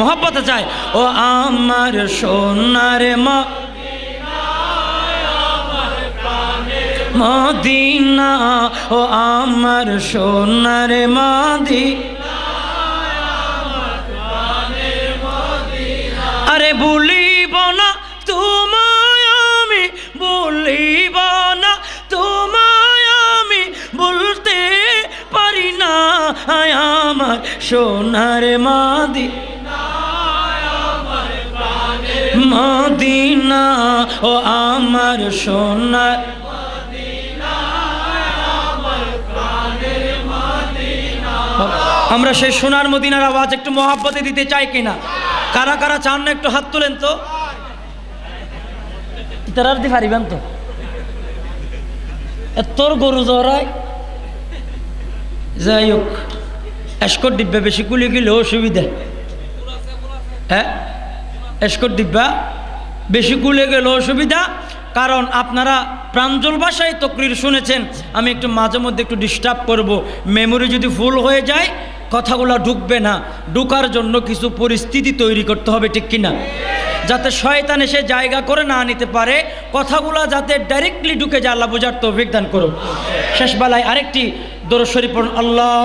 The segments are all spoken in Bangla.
মোহব্বত চায় ও আমার সোনারে মা মদিনা ও আমার সোনার মাদি আরে বলিব না তোমায় আমি বলিব না তোমায় আমি বলতে পারি না আমার সোনার মাদি মদিনা ও আমার সোনার আমরা সেই সোনার মদিনার আওয়াজ একটু মহাব্বতে দিতে চাই কিনা কারা কারা চান না একটু হাত তোলেন তো তারা পারিবেন তো তোর গরু জহরায় যাই হোক এসকর ডিব্বে বেশি কুলি গেলে অসুবিধা হ্যাঁ এসকর দিব্যা বেশি গুলে গেলে অসুবিধা কারণ আপনারা প্রাঞ্জল ভাষায় তকরির শুনেছেন আমি একটু মাঝে মধ্যে একটু ডিস্টার্ব করব। মেমোরি যদি ফুল হয়ে যায় কথাগুলো ঢুকবে না ঢুকার জন্য কিছু পরিস্থিতি তৈরি করতে হবে ঠিক কিনা যাতে শয়তান এসে জায়গা করে না নিতে পারে কথাগুলো যাতে ডাইরেক্টলি ঢুকে যায় আল্লাহ বোঝার তো অভিজ্ঞান করো শেষবেলায় আরেকটি দরশরী পড়ুন আল্লাহ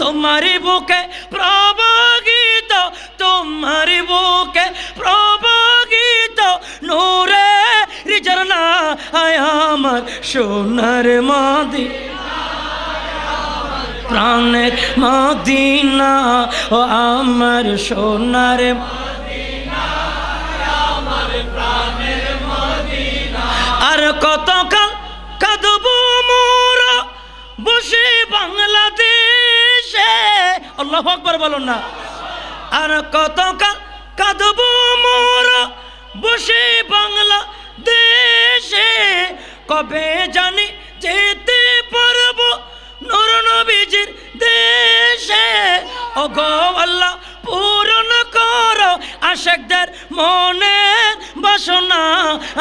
তোমারি বুকে প্রভু তোমার তোমারি বুকে প্রভু নূরে রিজরনা আয় আমার সোনার মাদি প্রাণের না ও আমার সোনার আর কতকাল আল্লাহ আকবর বলুন না আর কতকাল কাঁদব মোর বসে বাংলা দেশে কবে জানি যেতে পারবো নর নবীজির দেশে ও আল্লাহ পূরণ কর আশেকদের মনে বাসনা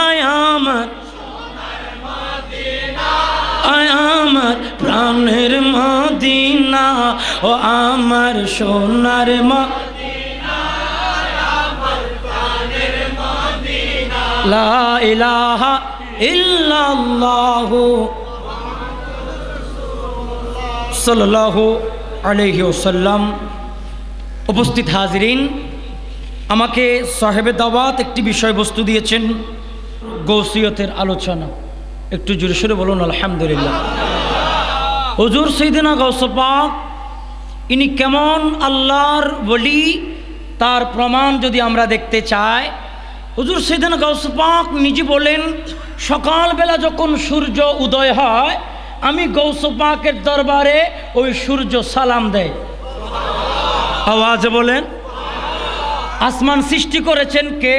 আয়ামত সোনার মদিনা আয় আমার প্রাণের মদিনা ও আমার সোনার মা লা ইলাহা ইল্লাল্লাহ সাল্লাল্লাহু উপস্থিত হাজরিন আমাকে সাহেবে দাওয়াত একটি বিষয়বস্তু দিয়েছেন গৌসিয়তের আলোচনা একটু জোরে সরে বলুন আলহামদুলিল্লাহ হজুর সৈদিনা গৌসপাক ইনি কেমন আল্লাহর বলি তার প্রমাণ যদি আমরা দেখতে চাই হুজুর সৈদিনা গৌসপাক নিজে বলেন সকালবেলা যখন সূর্য উদয় হয় আমি গৌসপাকের দরবারে ওই সূর্য সালাম দেয় আওয়াজ বলেন আসমান সৃষ্টি করেছেন কে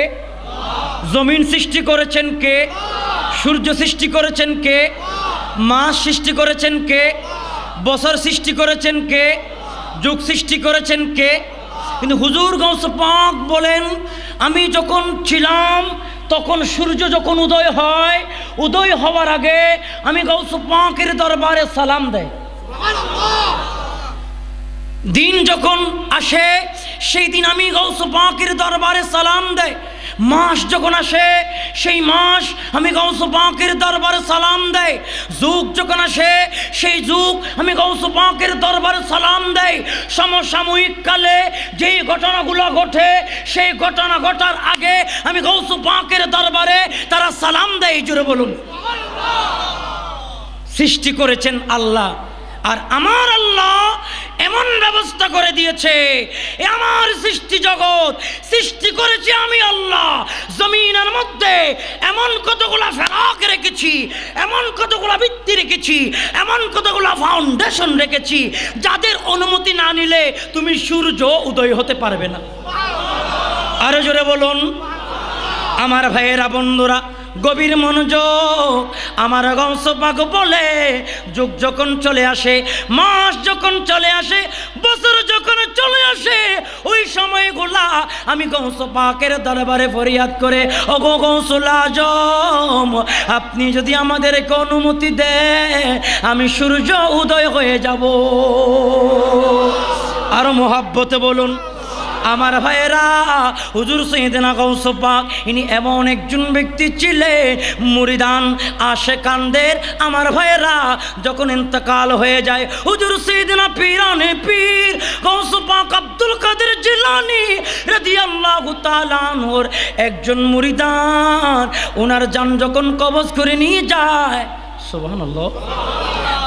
জমিন সৃষ্টি করেছেন কে সূর্য সৃষ্টি করেছেন কে মাস সৃষ্টি করেছেন কে বছর সৃষ্টি করেছেন কে যুগ সৃষ্টি করেছেন কে কিন্তু হুজুর গৌস পাক বলেন আমি যখন ছিলাম তখন সূর্য যখন উদয় হয় উদয় হওয়ার আগে আমি গৌস পাকের দরবারে সালাম দেয় দিন যখন আসে সেই দিন আমি গৌস পাকের দরবারে সালাম দেয় মাস যখন আসে সেই মাস আমি গৌস পাঁকের দরবারে সালাম দেয় যুগ যখন আসে সেই যুগ আমি গৌস পাঁকের দরবারে সালাম দেয় সমসাময়িক কালে যেই ঘটনাগুলো ঘটে সেই ঘটনা ঘটার আগে আমি গৌস পাঁকের দরবারে তারা সালাম দেয় জুড়ে বলুন সৃষ্টি করেছেন আল্লাহ আর আমার আল্লাহ এমন ব্যবস্থা করে দিয়েছে আমার সৃষ্টি জগৎ সৃষ্টি করেছি আমি আল্লাহ জমিনের মধ্যে এমন কতগুলা ফেরাক রেখেছি এমন কতগুলা ভিত্তি রেখেছি এমন কতগুলা ফাউন্ডেশন রেখেছি যাদের অনুমতি না নিলে তুমি সূর্য উদয় হতে পারবে না আরো জোরে বলুন আমার ভাইয়েরা বন্ধুরা গভীর মনোযোগ আমার গংসপাক বলে যুগ যখন চলে আসে মাস যখন চলে আসে বছর যখন চলে আসে ওই সময়গুলা আমি গংসপাকের দরবারে ফরিয়াদ করে অগো গৌসলা জম আপনি যদি আমাদেরকে অনুমতি দেন আমি সূর্য উদয় হয়ে যাব আরো মোহাব্বতে বলুন আমার ভাইরা হুজুর সৈদিনা গৌসপাক ইনি এমন একজন ব্যক্তি ছিলেন মুরিদান কান্দের আমার ভাইরা যখন ইন্তকাল হয়ে যায় হুজুর সৈদিনা পীরানে পীর কৌসুপাক আব্দুল কাদের জিলানি রাদিয়াল্লাহু তাআলার একজন মুরিদান ওনার যান যখন কবজ করে নিয়ে যায় সোহান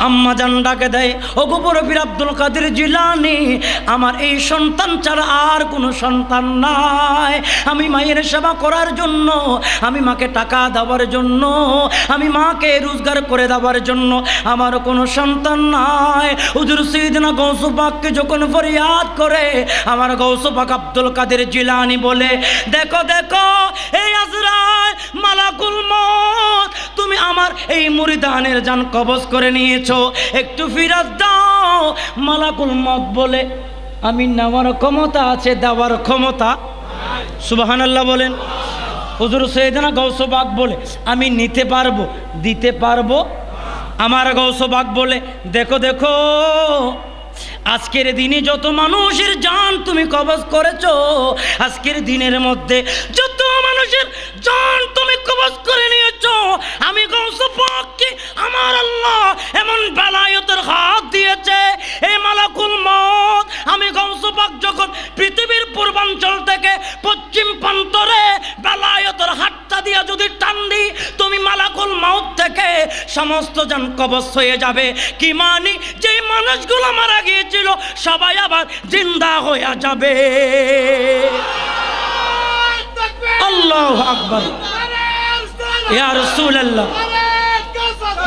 আম্মা জান ডাকে দেয় অগুপুর বীর আব্দুল কাদের জিলানি আমার এই সন্তান ছাড়া আর কোনো সন্তান নাই আমি মায়ের সেবা করার জন্য আমি মাকে টাকা দেওয়ার জন্য আমি মাকে রোজগার করে দেওয়ার জন্য আমার কোনো সন্তান নাই হুজুর সৈদিনা গৌসুপাককে যখন ফরিয়াদ করে আমার গৌসুপাক আব্দুল কাদের জিলানি বলে দেখো দেখো এই আজরায় মালাকুল মত তুমি আমার এই মুরিদা জাহানের যান কবজ করে নিয়েছো একটু ফিরাত দাও মালাকুল মত বলে আমি নেওয়ার ক্ষমতা আছে দেওয়ার ক্ষমতা সুবাহান আল্লাহ বলেন হুজুর সৈদানা গৌসবাগ বলে আমি নিতে পারবো দিতে পারবো আমার গৌসবাগ বলে দেখো দেখো আজকের দিনে যত মানুষের জান তুমি কবজ করেছ আজকের দিনের মধ্যে যত মানুষের জান তুমি সমস্ত যান কবচ হয়ে যাবে কি মানি যে মানুষগুলো মারা গিয়েছিল সবাই আবার জিন্দা হইয়া যাবে আল্লাহ আকবর ইয়া রসুল আল্লাহ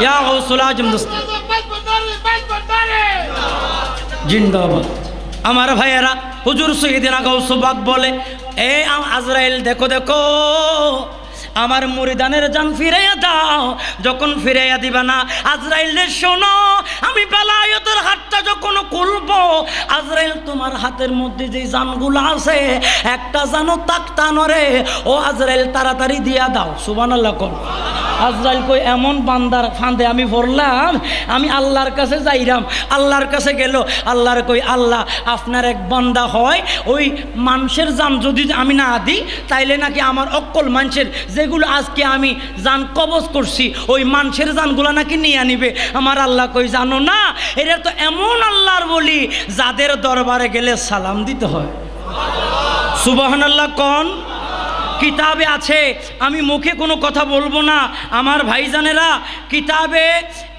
ইয়া রাসূল আজম দোস্ত জিন্দাবাদ আমার ভাইয়েরা হুজুর সহিদিনা গৌসুবাগ বলে এ আজরাইল দেখো দেখো আমার মুরিদানের যান ফিরাইয়া দাও যখন ফিরাইয়া দিবা না আজরাইলে শোনো যখন খুলবো আজরাইল তোমার হাতের মধ্যে যে জানগুলো আছে একটা জানো তাকতা নরে ও আজরাইল তাড়াতাড়ি দিয়া দাও সুবান আল্লাহ কর আজরাইল কই এমন বান্দার ফাঁদে আমি পড়লাম আমি আল্লাহর কাছে যাইরাম আল্লাহর কাছে গেল আল্লাহর কই আল্লাহ আপনার এক বান্দা হয় ওই মানুষের জান যদি আমি না দিই তাইলে নাকি আমার অকল মানুষের যেগুলো আজকে আমি জান কবজ করছি ওই মানুষের জানগুলো নাকি নিয়ে নিবে আমার আল্লাহ কই জানো না এরা তো এমন আল্লাহর বলি যাদের দরবারে গেলে সালাম দিতে হয় সুবাহান আল্লাহ কন কিতাবে আছে আমি মুখে কোনো কথা বলবো না আমার ভাইজানেরা কিতাবে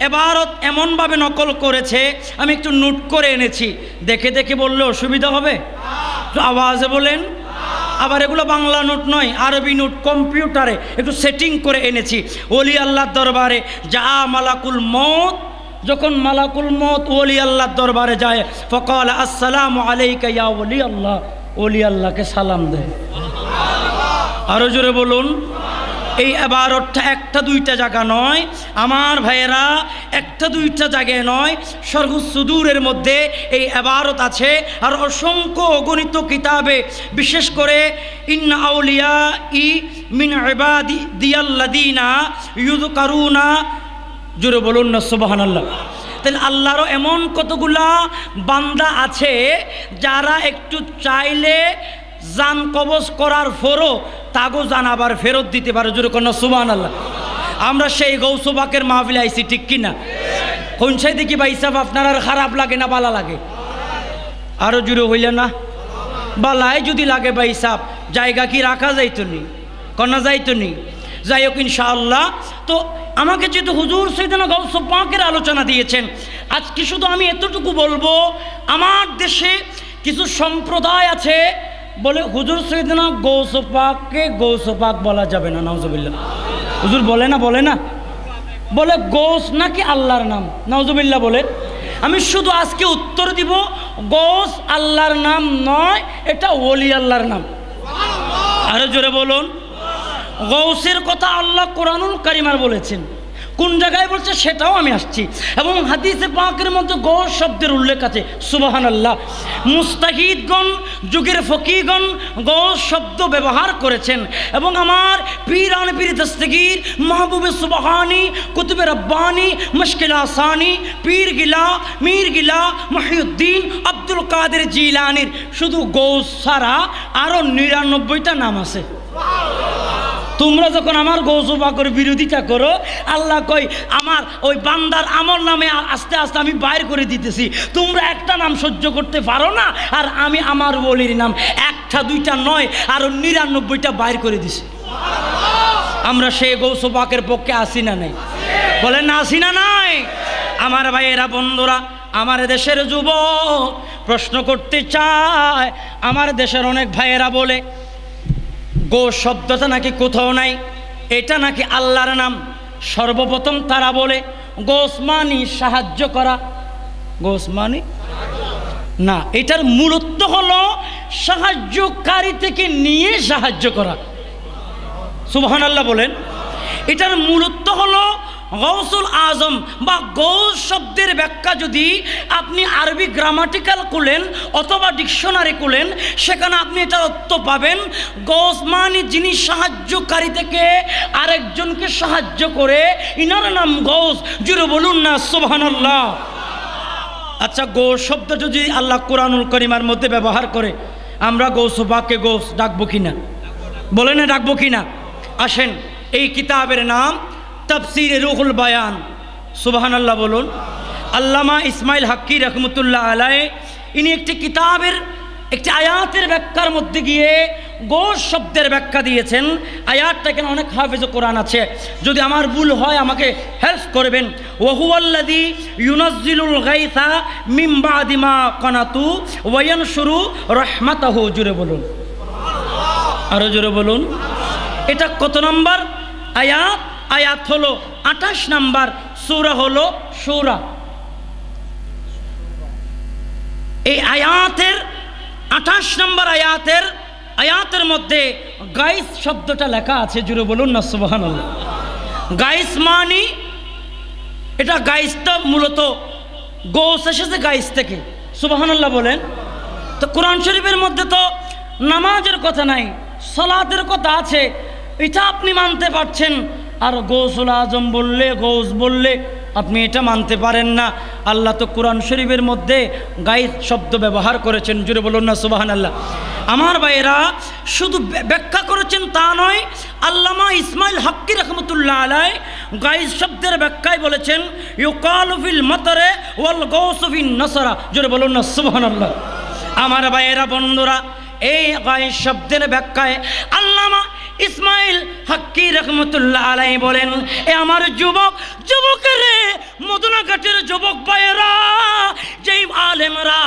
এবারও এমনভাবে নকল করেছে আমি একটু নোট করে এনেছি দেখে দেখে বললে অসুবিধা হবে তো আওয়াজে বলেন আবার এগুলো বাংলা নোট নয় আরবি নোট কম্পিউটারে একটু সেটিং করে এনেছি ওলি আল্লাহর দরবারে যা মালাকুল মত যখন মালাকুল মত ওলি আল্লাহর দরবারে যায় ফকাল আসসালাম আলাইকাইয়া ওলি আল্লাহ ওলি আল্লাহকে সালাম দেয় আরো জোরে বলুন এই এবারটা একটা দুইটা জায়গা নয় আমার ভাইয়েরা একটা দুইটা জায়গায় নয় সুদূরের মধ্যে এই এবারত আছে আর অসংখ্য অগণিত কিতাবে বিশেষ করে ইন্না আউলিয়া ই মিন এবাদি দিয়াল্লাদিনা ইউদ কারুনা জুড়ে বলুন না সোবাহান আল্লাহ তাহলে আল্লাহরও এমন কতগুলা বান্দা আছে যারা একটু চাইলে জান কবজ করার পরও তাগো জান আবার ফেরত দিতে পারে জুড়ে কন্যা সুবান আল্লাহ আমরা সেই গৌসবাকের মাহফিলে আইছি ঠিক কিনা কোন সাই দেখি বা হিসাব আপনার আর খারাপ লাগে না বালা লাগে আরও জুড়ে হইলে না বালায় যদি লাগে বা হিসাব জায়গা কি রাখা যাইতো নি কন্যা যাইতো যাই হোক ইনশাআল্লাহ তো আমাকে যেহেতু হুজুর সৈদানা গৌস পাঁকের আলোচনা দিয়েছেন আজকে শুধু আমি এতটুকু বলবো আমার দেশে কিছু সম্প্রদায় আছে বলে হুজুর সৈদানা গৌস পাককে গৌস পাক বলা যাবে না নওজবিল্লা হুজুর বলে না বলে না বলে গৌস নাকি আল্লাহর নাম নওজবিল্লা বলে আমি শুধু আজকে উত্তর দিব গৌস আল্লাহর নাম নয় এটা ওলি আল্লাহর নাম আরো জোরে বলুন গৌসের কথা আল্লাহ কোরআনুল কারিমার বলেছেন কোন জায়গায় বলছে সেটাও আমি আসছি এবং হাদিসে পাঁকের মধ্যে গৌর শব্দের উল্লেখ আছে সুবাহান আল্লাহ মুস্তাহিদগণ যুগের ফকিগণ গৌর শব্দ ব্যবহার করেছেন এবং আমার পীরান পীর দস্তগীর মাহবুবে সুবাহানি কুতুবে রব্বানি মুশকিল আসানি পীর গিলা মীর গিলা মহিউদ্দিন আব্দুল কাদের জিলানির শুধু গৌ সারা আরও নিরানব্বইটা নাম আছে তোমরা যখন আমার করে বিরোধিতা করো আল্লাহ কই আমার ওই বান্দার আমল নামে আস্তে আস্তে আমি বাইর করে দিতেছি তোমরা একটা নাম সহ্য করতে পারো না আর আমি আমার বলির নাম একটা দুইটা নয় আরও নিরানব্বইটা বাইর করে দিছি আমরা সেই গৌসবাকের পক্ষে আসি না নাই বলেন না আসি না নাই আমার ভাইয়েরা বন্ধুরা আমার দেশের যুব প্রশ্ন করতে চায় আমার দেশের অনেক ভাইয়েরা বলে গো শব্দটা নাকি কোথাও নাই এটা নাকি আল্লাহর নাম সর্বপ্রথম তারা বলে গোসমানি সাহায্য করা গোসমানি না এটার মূলত্ব হলো সাহায্যকারী থেকে নিয়ে সাহায্য করা সুবহান আল্লাহ বলেন এটার মূলত্ব হলো গৌসুল আজম বা গৌস শব্দের ব্যাখ্যা যদি আপনি আরবি গ্রামাটিক্যাল খুলেন অথবা ডিকশনারি করলেন সেখানে আপনি এটার অর্থ পাবেন গৌস মানে যিনি সাহায্যকারী থেকে আরেকজনকে সাহায্য করে ইনার নাম গৌস জুড়ে বলুন না সোভানুল্লাহ আচ্ছা গৌস শব্দ যদি আল্লাহ কোরআনুল করিমার মধ্যে ব্যবহার করে আমরা গৌস বাকে গৌস ডাকবো কিনা বলেন ডাকবো কিনা আসেন এই কিতাবের নাম তাফসির রুহুল বায়ান সুবাহান আল্লাহ বলুন আল্লামা ইসমাইল হাক্কি রহমতুল্লাহ আলায় ইনি একটি কিতাবের একটি আয়াতের ব্যাখ্যার মধ্যে গিয়ে গো শব্দের ব্যাখ্যা দিয়েছেন আয়াতটা এখানে অনেক হাফেজ কোরআন আছে যদি আমার ভুল হয় আমাকে হেল্প করবেন ওহুয়াল্লাদি ইউনজিলুল গাইসা মিম্বা দিমা কনাতু ওয়ান শুরু রহমাতাহ জুড়ে বলুন আরও জুড়ে বলুন এটা কত নম্বর আয়াত আয়াত হলো আঠাশ নাম্বার সুরা হলো সুরা এই আয়াতের আঠাশ নম্বর আয়াতের আয়াতের মধ্যে গাইস শব্দটা লেখা আছে জুড়ে বলুন না সুবাহান গাইস মানি এটা গাইসটা মূলত গোস এসেছে গাইস থেকে সুবাহান্লাহ বলেন তো কোরআন শরীফের মধ্যে তো নামাজের কথা নাই সলাতের কথা আছে এটা আপনি মানতে পারছেন আর গৌসুল আজম বললে গৌস বললে আপনি এটা মানতে পারেন না আল্লাহ তো কোরআন শরীফের মধ্যে গাইদ শব্দ ব্যবহার করেছেন জুড়ে বলুন না সুবাহান আল্লাহ আমার ভাইয়েরা শুধু ব্যাখ্যা করেছেন তা নয় আল্লামা ইসমাইল হাক্কি রহমতুল্লাহ আলাই গাইজ শব্দের ব্যাখ্যায় বলেছেন ইউকালফিল মতরে ওয়াল গৌসফিন নসরা জুড়ে বলুন না সুবাহান আল্লাহ আমার ভাইয়েরা বন্ধুরা এই গায়ে শব্দের ব্যাখ্যায় আল্লামা ইসমাইল হাক্কি রহমতুল্লাহ আলাই বলেন এ আমার যুবক যুবকের ঘাটের যুবক ভাইয়েরা যেই আলেমরা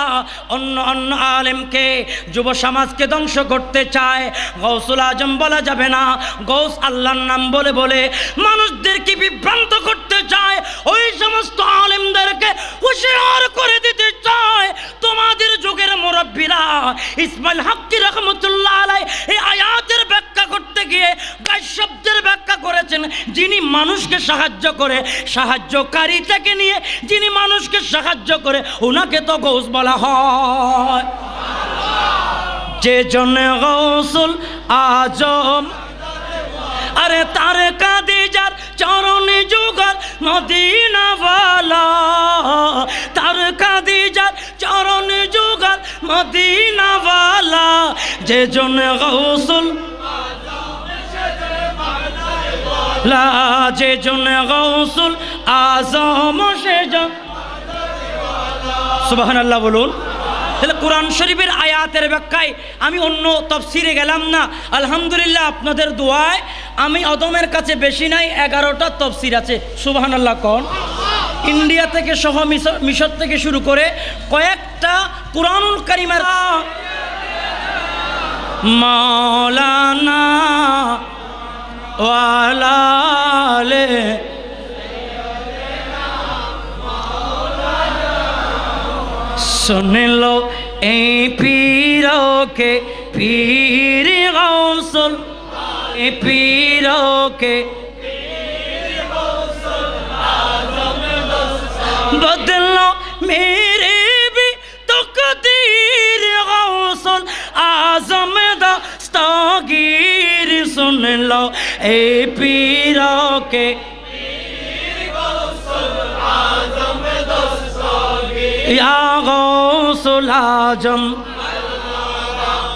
অন্য অন্য আলেমকে যুব সমাজকে ধ্বংস করতে চায় গৌসুল আজম বলা যাবে না গৌস আল্লাহর নাম বলে বলে মানুষদেরকে বিভ্রান্ত করতে চায় ওই সমস্ত আলেমদেরকে হুশিয়ার করে দিতে চায় তোমাদের যুগের মুরব্বীরা ইসমাইল হাক্কি রহমতুল্লাহ আলাই এই আয়াতের ব্যাখ্যা করতে করতে গিয়ে বাইশ শব্দের ব্যাখ্যা করেছেন যিনি মানুষকে সাহায্য করে সাহায্যকারী থেকে নিয়ে যিনি মানুষকে সাহায্য করে ওনাকে তো গোস বলা হয় যে জন্য গৌসুল আজম আরে তারে কাঁদে যার চরণে যুগল বল তার কাঁদে যার চরণে যুগল বল যে জন্য গৌসুল লাজে জন গৌসুল আজম সেজন সুবাহান আল্লাহ বলুন তাহলে কোরআন শরীফের আয়াতের ব্যাখ্যায় আমি অন্য তফসিরে গেলাম না আলহামদুলিল্লাহ আপনাদের দোয়ায় আমি অদমের কাছে বেশি নাই এগারোটা তফসির আছে সুবাহান আল্লাহ কন ইন্ডিয়া থেকে সহ মিশর থেকে শুরু করে কয়েকটা কোরআন কারিমার মাওলানা ওয়ালা सुन लो ए पीरों के पीर गौसल ए पीरो के बदलो मेरे भी तो कदीर गौसल आजम दस्तागीर सुन लो ए पीरों के ইয়া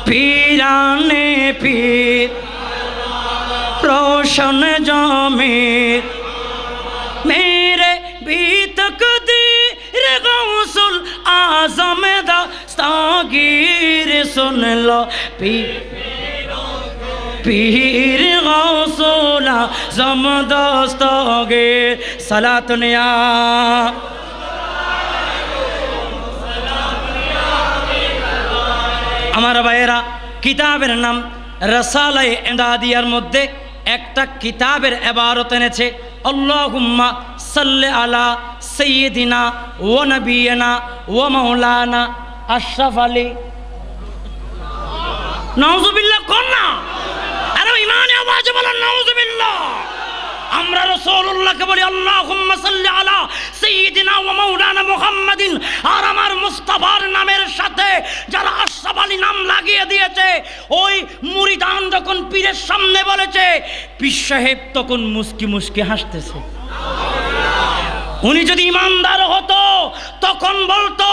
পিরানে পীর রোশন জমির মেরে বিতক দীর গৌসুল আজম দাগির শুনল লো পীর পীর গৌসুল আজম দাস্তাগির সালাত নিয়া আমার ভাইয়েরা কিতাবের নাম রসালাই এন্দাদিয়ার মধ্যে একটা কিতাবের এবারত এনেছে আল্লাহুম্মা সাল্লে আলা সৈয়দিনা ও নবীনা ও মৌলানা আশরাফ আলী নজুবিল্লা কন্যা আরে ইমানে আওয়াজ বলো নজুবিল্লা আমরা রসুল্লাহকে বলি আল্লাহ আলা সঈদিনা ও মৌলানা মোহাম্মদিন আর আমার মুস্তাফার নামের সাথে যারা আশরাফ আলী নাম লাগিয়ে দিয়েছে ওই মুরিদান যখন পীরের সামনে বলেছে পীর সাহেব তখন মুস্কি মুস্কি হাসতেছে উনি যদি ইমানদার হতো তখন বলতো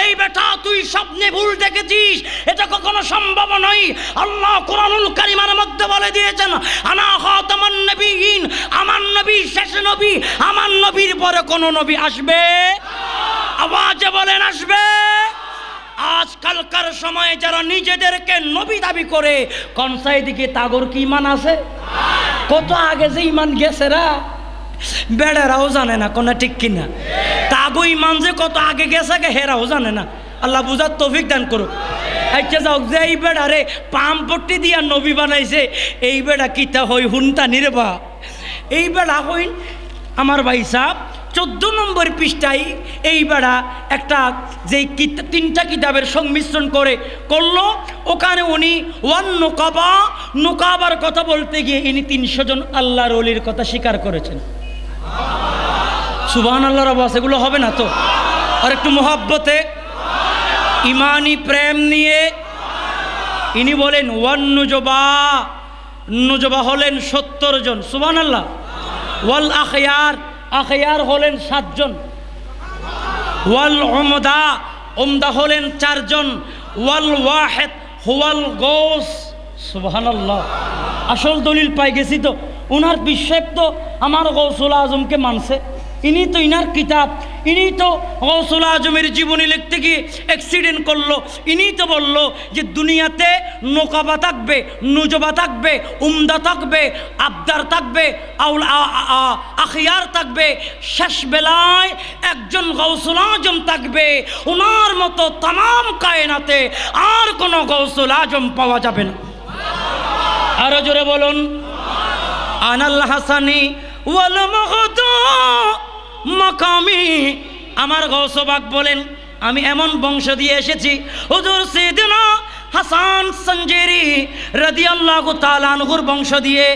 এই বেটা তুই স্বপ্নে ভুল দেখেছিস এটা কখনো সম্ভব নয় আল্লাহ কোরআনুল কারিমার মধ্যে বলে দিয়েছেন আনা হত আমার নবীহীন আমার নবী শেষ নবী আমার নবীর পরে কোনো নবী আসবে আওয়াজে বলেন আসবে আজকালকার সময়ে যারা নিজেদেরকে নবী দাবি করে কনসাই দিকে তাগর কি ইমান আছে কত আগে যে ইমান গেছে রা বেড়েরাও জানে না কোনো ঠিক কিনা তাবু ইমান যে কত আগে গেছে গে হেরাও জানে না আল্লাহ বুঝার তৌফিক দান করুক আচ্ছা যাওক যে এই বেড়া রে পট্টি দিয়া নবী বানাইছে এই বেড়া কিতা হই হুনতা নির্বা এই বেড়া হইন আমার ভাই সাহ চোদ্দ নম্বর পৃষ্ঠায় এই বেড়া একটা যেই তিনটা কিতাবের সংমিশ্রণ করে করলো ওখানে উনি ওয়ান নোকাবা নোকাবার কথা বলতে গিয়ে ইনি তিনশো জন আল্লাহর অলির কথা স্বীকার করেছেন সুবাহ আল্লাহর আবাস এগুলো হবে না তো আর একটু মোহাব্বতে ইমানি প্রেম নিয়ে ইনি বলেন ওয়ান নুজবা নুজবা হলেন সত্তর জন সুবান আল্লাহ ওয়াল আখয়ার আখয়ার হলেন সাতজন ওয়াল ওমদা ওমদা হলেন চারজন ওয়াল ওয়াহেদ হুয়াল গোস সুবাহান আল্লাহ আসল দলিল পাই গেছি তো ওনার বিশ্বেপ তো আমার গৌসুল আজমকে মানছে ইনি তো ইনার কিতাব ইনি তো গৌসুল আজমের জীবনী লিখতে গিয়ে অ্যাক্সিডেন্ট করলো ইনি তো বলল যে দুনিয়াতে নৌকাবা থাকবে নুজবা থাকবে উমদা থাকবে আবদার থাকবে আউল আখিয়ার থাকবে শেষ বেলায় একজন গৌসুল আজম থাকবে ওনার মতো তাম কায়নাতে আর কোনো গৌসুল আজম পাওয়া যাবে না আরো জোরে বলুন আনাল হাসানি ওয়াল মগদু মকামি আমার গৌসবাক বলেন আমি এমন বংশ দিয়ে এসেছি হুজুর সেদিনা হাসান সঞ্জেরি রদি আল্লাহ তালানহুর বংশ দিয়ে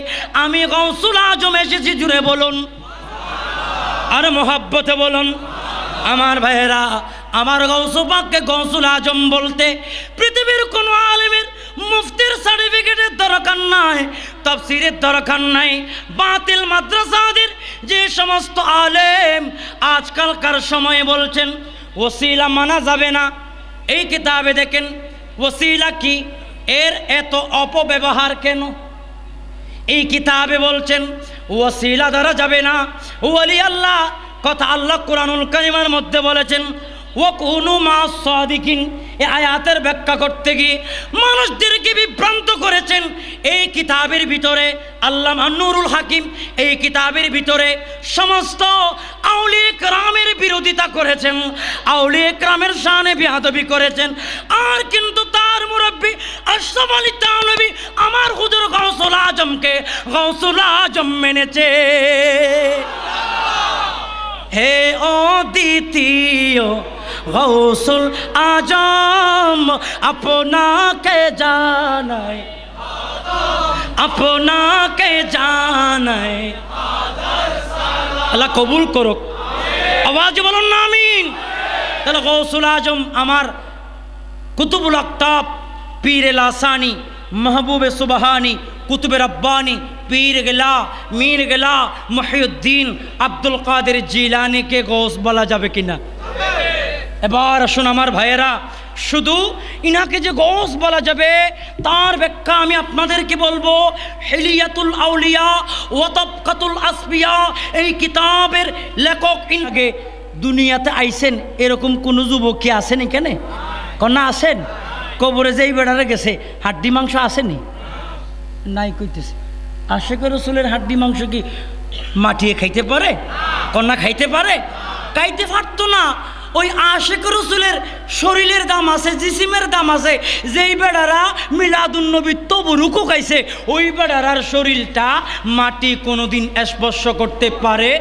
আমি গৌসুল আজম এসেছি জুড়ে বলুন আর মোহাব্বতে বলুন আমার ভাইয়েরা আমার গৌসুপাককে গৌসুল আজম বলতে পৃথিবীর কোনো আলেমের মুফতির সার্টিফিকেটের দরকার নাই তফসিরের দরকার নাই বাতিল মাদ্রাসাদের যে সমস্ত আলেম আজকালকার সময়ে বলছেন ওসিলা মানা যাবে না এই কিতাবে দেখেন ওসিলা কি এর এত অপব্যবহার কেন এই কিতাবে বলছেন ওসিলা দ্বারা যাবে না ওয়ালি আল্লাহ কথা আল্লাহ কোরআনুল করিমার মধ্যে বলেছেন ও কোনো মা সদিকিন এ আয়াতের ব্যাখ্যা করতে গিয়ে মানুষদেরকে বিভ্রান্ত করেছেন এই কিতাবের ভিতরে আল্লাহ নুরুল হাকিম এই কিতাবের ভিতরে সমস্ত আউলি ক্রামের বিরোধিতা করেছেন আউলি ক্রামের শানে বেহাদবি করেছেন আর কিন্তু তার মুরব্বী আশ্রমালী আলী আমার হুজুর গৌসুল আজমকে গৌসুল আজম মেনেছে হে অদ্বিতীয় গৌসুল আজম আপনাকে জানাই আপনাকে জানাই আল্লাহ কবুল করুক আওয়াজ বলুন না আমি তাহলে গৌসুল আজম আমার কুতুবুল আক্তাব পীরে লাসানি মাহবুবে সুবাহানি কুতুবের আব্বানি পীর গেলা মীর গেলা মহিউদ্দিন আব্দুল কাদের জিলানিকে গোস বলা যাবে কিনা এবার আসুন আমার ভাইয়েরা শুধু ইনাকে যে গোস বলা যাবে তার ব্যাখ্যা আমি আপনাদেরকে বলবো হেলিয়াতুল আউলিয়া ওয়াতবকাতুল আসবিয়া এই কিতাবের লেখক ইনাকে দুনিয়াতে আইছেন এরকম কোনো যুবক কি আছেন এখানে কন্যা আছেন কবরে যেই বেড়ারে গেছে হাড্ডি মাংস আসেনি নাই কইতেছে আশেখ রসুলের হাড্ডি মাংস কি মাটিয়ে খাইতে পারে কন্যা খাইতে পারে খাইতে পারতো না ওই আশেক রসুলের শরীরের দাম আছে জিসিমের দাম আছে যেই বেড়ারা মিলাদুন্নবী তবু রুকু খাইছে ওই বেড়ারার শরীরটা মাটি কোনোদিন স্পর্শ করতে পারে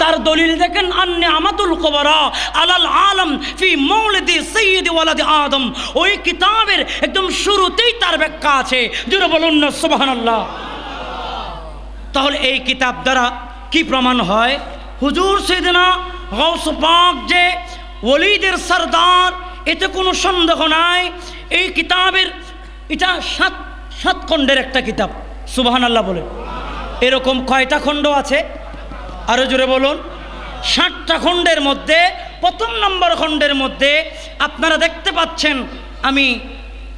তার দলিল দেখেন আন্নে আমাতুল কবরা আলাল আলম ফি মৌলদি সৈয়দি ওয়ালাদি আদম ওই কিতাবের একদম শুরুতেই তার ব্যাখ্যা আছে যেটা বলুন না সুবাহ আল্লাহ তাহলে এই কিতাব দ্বারা কি প্রমাণ হয় হুজুর সেদিনা গৌসপাক যে ওলিদের সর্দার এতে কোনো সন্দেহ নাই এই কিতাবের এটা সাত সাত খণ্ডের একটা কিতাব সুবাহান আল্লাহ বলে এরকম কয়টা খণ্ড আছে আরও জোরে বলুন ষাটটা খণ্ডের মধ্যে প্রথম নম্বর খণ্ডের মধ্যে আপনারা দেখতে পাচ্ছেন আমি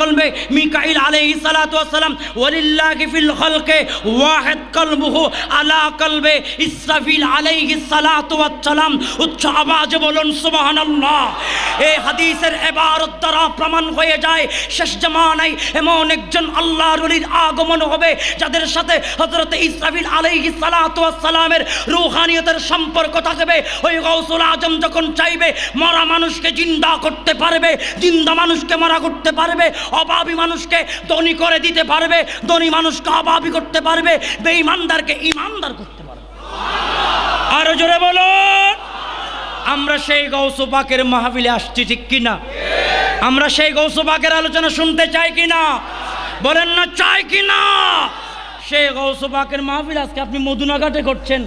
কলবে মিকাইল আলাইহি সালাতু ওয়াসালাম ওয়ালিল্লাহি ফিল খলকে ওয়াহিদ কলবুহু আলা কলবে ইসরাফিল আলাইহি সালাতু ওয়াসসালাম উচ্চ আওয়াজে বলুন সুবহানাল্লাহ এই হাদিসের ইবারত দ্বারা প্রমাণ হয়ে যায় শেষ জামানায় এমন একজন আল্লাহর ওলির আগমন হবে যাদের সাথে হযরত ইসরাফিল আলাইহি সালাতু ওয়াসসালামের রূহানিয়তের সম্পর্ক থাকবে ওই গাউসুল আজম যখন চাইবে মরা মানুষকে জিন্দা করতে পারবে জিন্দা মানুষকে মারা করতে পারবে অভাবী মানুষকে ধনী করে দিতে পারবে ধনী মানুষকে অভাবী করতে পারবে বেঈমানদারকে ইমানদার করতে পারবে আরো জোরে বলো আমরা সেই গৌসবাকের মাহাবিলে আসছি ঠিক কিনা আমরা সেই গৌসবাকের আলোচনা শুনতে চাই কিনা বলেন না চাই কিনা সেই গৌসবাকের মাহবিল আজকে আপনি মধুনাঘাটে করছেন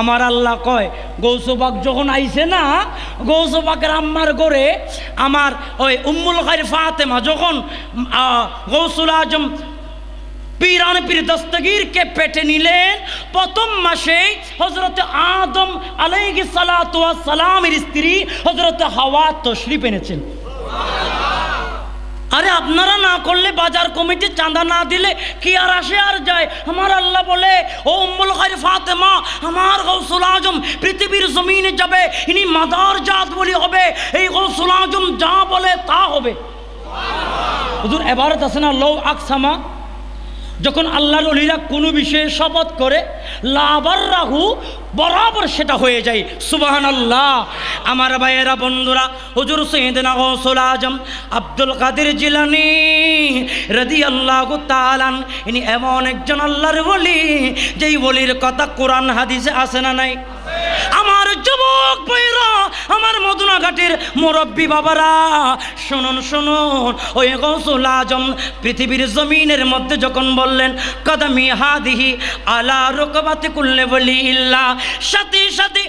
আমার আল্লাহ কয় গৌসবাক যখন আইছে না গৌসবাকের আম্মার গড়ে আমার ওই উম্মুল খাই ফাতেমা যখন গৌসুল আজম পিরান পীর দস্তগীরকে পেটে নিলেন প্রথম মাসে হজরত আদম আলাইহি সালাত সালামের স্ত্রী হজরত হাওয়া তশরিফ এনেছেন আরে আপনারা না করলে বাজার কমিটি চাঁদা না দিলে কি আর আসে আর যায় আমার আল্লাহ বলে ও উম্মুল খাই ফাতেমা আমার গৌসুল আজম পৃথিবীর জমিনে যাবে ইনি মাদার জাত বলি হবে এই গৌসুল আজম যা বলে তা হবে হুজুর আছে না লৌ আকসামা যখন আল্লাহর অলিরা কোনো বিষয়ে শপথ করে লাবার রাহু বরাবর সেটা হয়ে যায় সুবাহান আল্লাহ আমার ভাইয়েরা বন্ধুরা হজুর সৈদিনা গৌসুল আজম আব্দুল কাদের জিলানি রদি আল্লাহ তালান ইনি এমন একজন আল্লাহর বলি যেই বলির কথা কোরআন হাদিসে আসে না নাই আমার যুবক বৈরা আমার মদুনাঘাটের মুরব্বী বাবারা শুনুন শুনুন ওই গৌসুল আজম পৃথিবীর জমিনের মধ্যে যখন বললেন কদমি হাদিহি আলা রোকবাতে কুল্লে বলি ইল্লা সাথে সাথে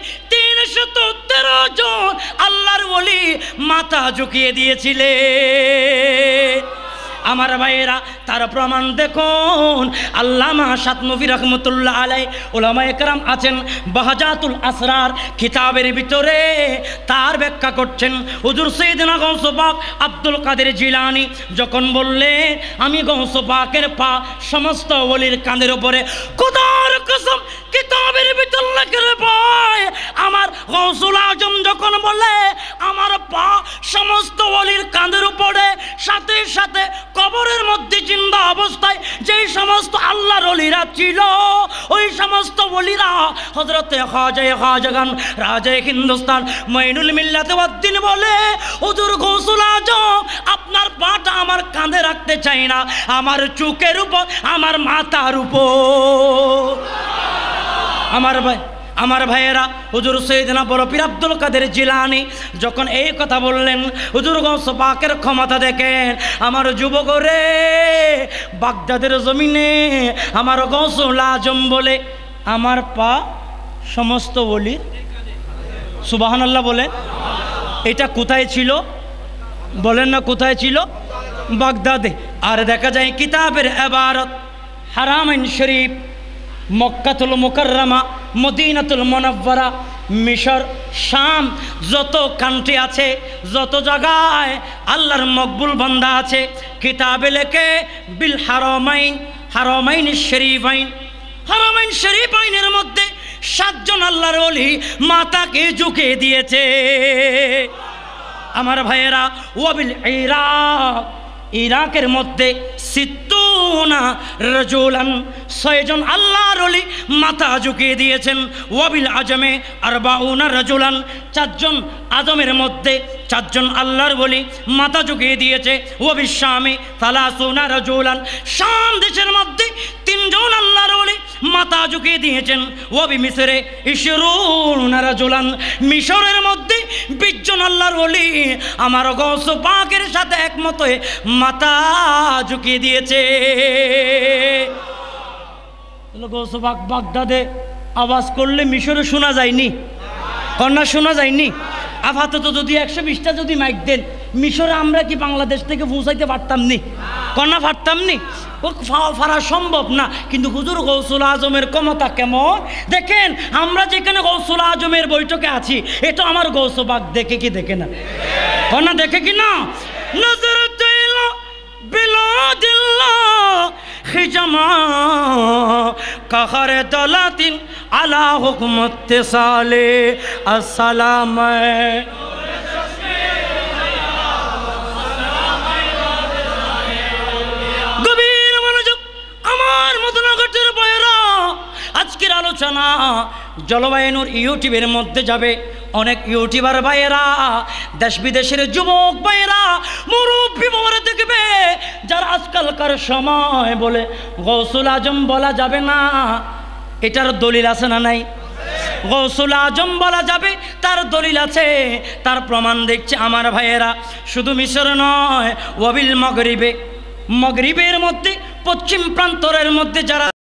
তো তেরো জন আল্লাহর বলি মাথা ঝুঁকিয়ে দিয়েছিলেন আমার ভাইয়েরা তার প্রমাণ দেখুন আল্লামা সাত নবী রহমতুল্লাহ আলাই ওলামা একরাম আছেন বাহাজাতুল আসরার কিতাবের ভিতরে তার ব্যাখ্যা করছেন হুজুর সৈদিনা গৌসবাক আব্দুল কাদের জিলানি যখন বললে আমি গৌসবাকের পা সমস্ত অলির কাঁধের উপরে কোদার কসম কিতাবের ভিতর লেখের পায় আমার গৌসুল আজম যখন বলে আমার পা সমস্ত অলির কাঁধের উপরে সাথে সাথে কবরের মধ্যে জিন্দা অবস্থায় যেই সমস্ত আল্লাহর অলিরা ছিল ওই সমস্ত অলিরা হজরতে খাজায় হজগান রাজায় হিন্দুস্তান মঈনুল মিল্লাতে উদ্দিন বলে হুজুর গৌসুল আজম আপনার পাটা আমার কাঁধে রাখতে চাই না আমার চোখের উপর আমার মাথার উপর আমার ভাই আমার ভাইয়েরা হুজুর সৈদিনা পীর আব্দুল কাদের জিলানি যখন এই কথা বললেন হুজুর পাকের ক্ষমতা দেখেন আমার যুবক রে বাগদাদের জমিনে আমার গোস আজম বলে আমার পা সমস্ত বলি সুবাহানাল্লাহ বলেন এটা কোথায় ছিল বলেন না কোথায় ছিল বাগদাদে আর দেখা যায় কিতাবের এবারত হারামিন শরীফ মক্কাতুল মোকাররামা মদিনাতুল মনব্বরা মিশর শাম যত কান্ট্রি আছে যত জায়গায় আল্লাহর মকবুল বন্দা আছে কিতাবে লেখে বিল হারমাইন হারমাইন শরীফ আইন হারমাইন শরীফ আইনের মধ্যে সাতজন আল্লাহর অলি মাতাকে ঝুঁকে দিয়েছে আমার ভাইয়েরা ওবিল ইরাক ইরাকের মধ্যে সিত্তুনা রজুলান ছয়জন আল্লাহর অলি মাথা ঝুঁকিয়ে দিয়েছেন ওয়াবিল আজমে আর বাউনা রজুলান চারজন আজমের মধ্যে চারজন আল্লাহর বলি মাথা চুকিয়ে দিয়েছে ও বিশ্বামী সালা সোনা রজুলান শাম দেশের মধ্যে তিনজন আল্লাহর বলি মাথা চুকিয়ে দিয়েছেন ও বি মিশরে ইসরুনা জোলান মিশরের মধ্যে বিশজন আল্লাহর বলি আমার গস পাকের সাথে একমত হয়ে মাথা চুকিয়ে দিয়েছে গৌস বাগদাদে আওয়াজ করলে মিশরে শোনা যায়নি কন্যা শোনা যায়নি আপাতত যদি একশো বিশটা যদি মাইক দেন মিশরে আমরা কি বাংলাদেশ থেকে পৌঁছাইতে পারতাম নি কন্যা পারতাম নি ফারা সম্ভব না কিন্তু হুজুর গৌসুল আজমের ক্ষমতা কেমন দেখেন আমরা যেখানে গৌসুল আজমের বৈঠকে আছি এটা আমার গৌসবাগ দেখে কি দেখে না কন্যা দেখে কি না নজর হিজামা কাহারে দলাতিন আলা হুকমত সালে আসসালাম আজকের আলোচনা জলবায়ুর ইউটিউবের মধ্যে যাবে অনেক ইউটিউবার ভাইয়েরা দেশ বিদেশের যুবক ভাইয়েরা মুরব্বী মরে দেখবে যারা আজকালকার সময় বলে গৌসুল আজম বলা যাবে না এটার দলিল আছে না নাই গৌসুল আজম বলা যাবে তার দলিল আছে তার প্রমাণ দেখছে আমার ভাইয়েরা শুধু মিশর নয় ওবিল মগরিবে মগরিবের মধ্যে পশ্চিম প্রান্তরের মধ্যে যারা